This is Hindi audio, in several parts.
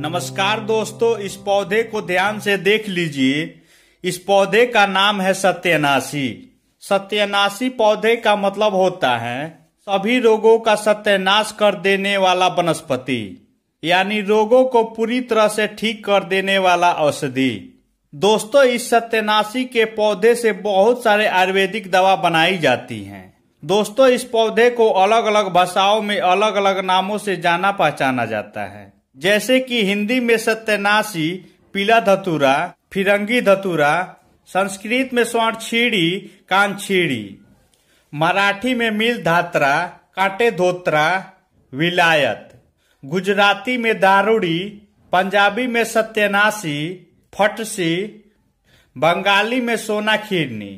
नमस्कार दोस्तों इस पौधे को ध्यान से देख लीजिए इस पौधे का नाम है सत्यनाशी सत्यनाशी पौधे का मतलब होता है सभी रोगों का सत्यानाश कर देने वाला वनस्पति यानी रोगों को पूरी तरह से ठीक कर देने वाला औषधि दोस्तों इस सत्यनाशी के पौधे से बहुत सारे आयुर्वेदिक दवा बनाई जाती हैं दोस्तों इस पौधे को अलग अलग भाषाओं में अलग अलग नामों से जाना पहचाना जाता है जैसे कि हिंदी में सत्यनाशी पीला धतूरा फिरंगी धतूरा संस्कृत में स्वर्ण छीड़ी कान छीड़ी मराठी में मिल धात्रा काटे धोत्रा विलायत गुजराती में दारूड़ी पंजाबी में सत्यनाशी फटसी बंगाली में सोना खीरनी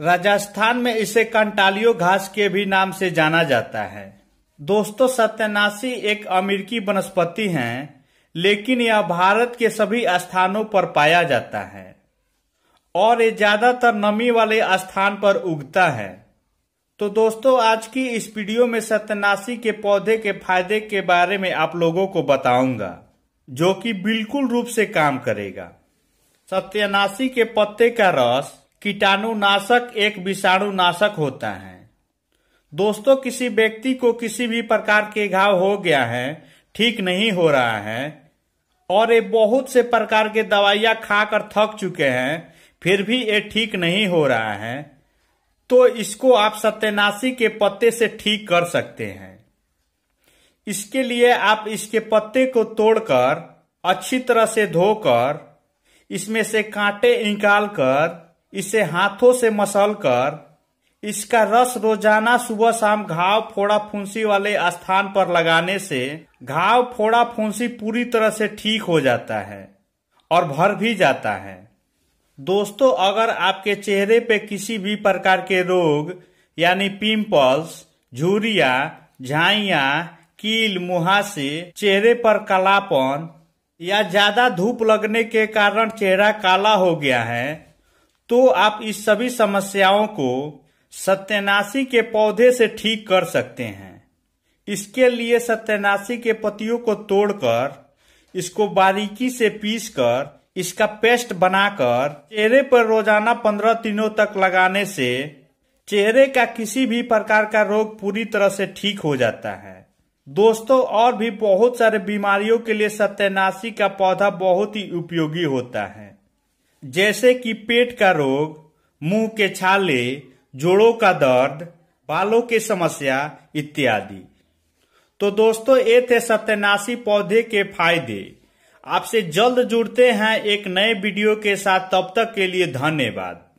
राजस्थान में इसे कंटालियो घास के भी नाम से जाना जाता है दोस्तों सत्यानाशी एक अमेरिकी वनस्पति है लेकिन यह भारत के सभी स्थानों पर पाया जाता है और ये ज्यादातर नमी वाले स्थान पर उगता है तो दोस्तों आज की इस वीडियो में सत्यनाशी के पौधे के फायदे के बारे में आप लोगों को बताऊंगा जो कि बिल्कुल रूप से काम करेगा सत्यनाशी के पत्ते का रस कीटाणुनाशक एक विषाणुनाशक होता है दोस्तों किसी व्यक्ति को किसी भी प्रकार के घाव हो गया है ठीक नहीं हो रहा है और ये बहुत से प्रकार के दवाइयां खाकर थक चुके हैं फिर भी ये ठीक नहीं हो रहा है तो इसको आप सत्यनाशी के पत्ते से ठीक कर सकते हैं इसके लिए आप इसके पत्ते को तोड़कर अच्छी तरह से धोकर इसमें से कांटे निकालकर इसे हाथों से मसल कर इसका रस रोजाना सुबह शाम घाव फोड़ा फुंसी वाले स्थान पर लगाने से घाव फोड़ा फुंसी पूरी तरह से ठीक हो जाता है और भर भी जाता है दोस्तों अगर आपके चेहरे पे किसी भी प्रकार के रोग यानी पिंपल्स झुरिया झाइया कील मुहासे चेहरे पर कालापन या ज्यादा धूप लगने के कारण चेहरा काला हो गया है तो आप इस सभी समस्याओं को सत्यनाशी के पौधे से ठीक कर सकते हैं इसके लिए सत्यनाशी के पतियों को तोड़कर इसको बारीकी से पीसकर इसका पेस्ट बनाकर चेहरे पर रोजाना पंद्रह दिनों तक लगाने से चेहरे का किसी भी प्रकार का रोग पूरी तरह से ठीक हो जाता है दोस्तों और भी बहुत सारे बीमारियों के लिए सत्यनाशी का पौधा बहुत ही उपयोगी होता है जैसे कि पेट का रोग मुंह के छाले जोड़ों का दर्द बालों की समस्या इत्यादि तो दोस्तों ये थे सत्यनाशी पौधे के फायदे आपसे जल्द जुड़ते हैं एक नए वीडियो के साथ तब तक के लिए धन्यवाद